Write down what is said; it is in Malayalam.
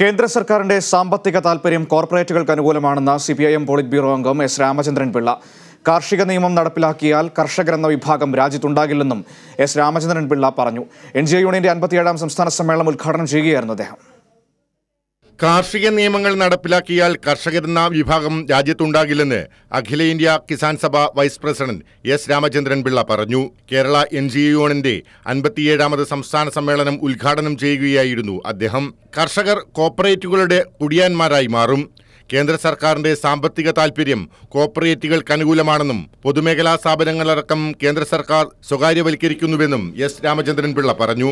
കേന്ദ്ര സർക്കാരിന്റെ സാമ്പത്തിക താൽപര്യം കോർപ്പറേറ്റുകൾക്ക് അനുകൂലമാണെന്ന് C P I M polit bureau അംഗം എസ് രാമചന്ദ്രൻ പിള്ള കാർഷിക നിയമം നടപ്പിലാക്കിയാൽ കർഷകരെന്ന വിഭാഗം രാജ്യത്തുണ്ടാകില്ലെന്നും എസ് രാമചന്ദ്രൻ പിള്ള പറഞ്ഞു എൻ ജി യൂണിയന്റെ അൻപത്തിയേഴാം സംസ്ഥാന സമ്മേളനം ഉദ്ഘാടനം ചെയ്യുകയായിരുന്നു അദ്ദേഹം കാർഷിക നിയമങ്ങൾ നടപ്പിലാക്കിയാൽ കർഷകരെന്ന വിഭാഗം രാജ്യത്തുണ്ടാകില്ലെന്ന് അഖില India Kisan Sabha vice president S Ramachandran Pillai പറഞ്ഞു കേരള എൻ ജി യുണിന്റെ അൻപത്തിയേഴാമത് സംസ്ഥാന സമ്മേളനം ഉദ്ഘാടനം ചെയ്യുകയായിരുന്നു അദ്ദേഹം കർഷകർ കോപ്പറേറ്റുകളുടെ കുടിയാന്മാരായി മാറും കേന്ദ്ര സർക്കാരിന്റെ സാമ്പത്തിക താൽപര്യം കോപ്പറേറ്റുകൾക്ക് അനുകൂലമാണെന്നും പൊതുമേഖലാ സ്ഥാപനങ്ങളടക്കം കേന്ദ്ര സർക്കാർ സ്വകാര്യവൽക്കരിക്കുന്നുവെന്നും എസ് രാമചന്ദ്രൻ പിള്ള പറഞ്ഞു